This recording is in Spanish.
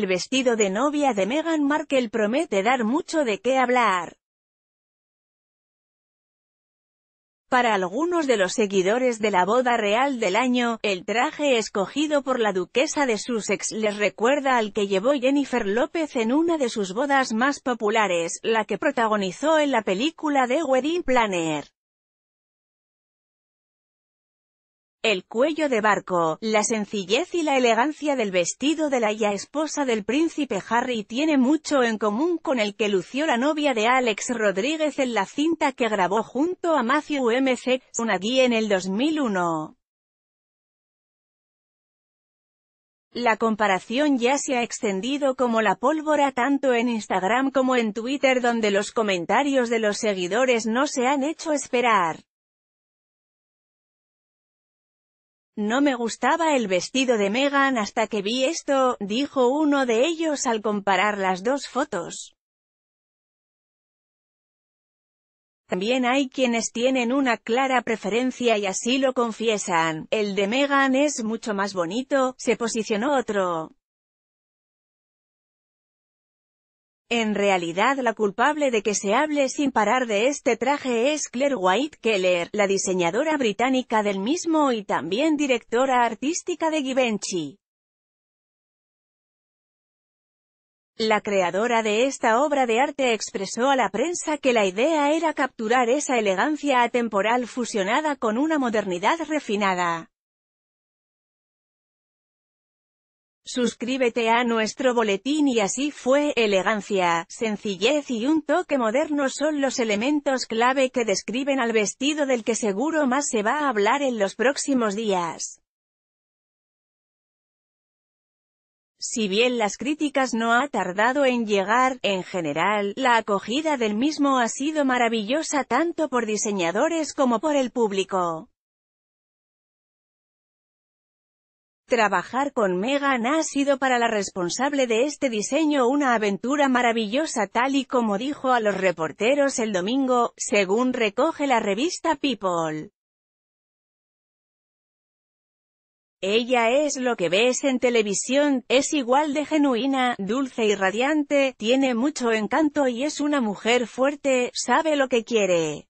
el vestido de novia de Meghan Markle promete dar mucho de qué hablar. Para algunos de los seguidores de la boda real del año, el traje escogido por la duquesa de Sussex les recuerda al que llevó Jennifer López en una de sus bodas más populares, la que protagonizó en la película The Wedding Planner. El cuello de barco, la sencillez y la elegancia del vestido de la ya esposa del príncipe Harry tiene mucho en común con el que lució la novia de Alex Rodríguez en la cinta que grabó junto a Matthew MC guía en el 2001. La comparación ya se ha extendido como la pólvora tanto en Instagram como en Twitter donde los comentarios de los seguidores no se han hecho esperar. No me gustaba el vestido de Meghan hasta que vi esto, dijo uno de ellos al comparar las dos fotos. También hay quienes tienen una clara preferencia y así lo confiesan. El de Meghan es mucho más bonito, se posicionó otro. En realidad la culpable de que se hable sin parar de este traje es Claire White Keller, la diseñadora británica del mismo y también directora artística de Givenchy. La creadora de esta obra de arte expresó a la prensa que la idea era capturar esa elegancia atemporal fusionada con una modernidad refinada. Suscríbete a nuestro boletín y así fue, elegancia, sencillez y un toque moderno son los elementos clave que describen al vestido del que seguro más se va a hablar en los próximos días. Si bien las críticas no ha tardado en llegar, en general, la acogida del mismo ha sido maravillosa tanto por diseñadores como por el público. Trabajar con Megan ha sido para la responsable de este diseño una aventura maravillosa tal y como dijo a los reporteros el domingo, según recoge la revista People. Ella es lo que ves en televisión, es igual de genuina, dulce y radiante, tiene mucho encanto y es una mujer fuerte, sabe lo que quiere.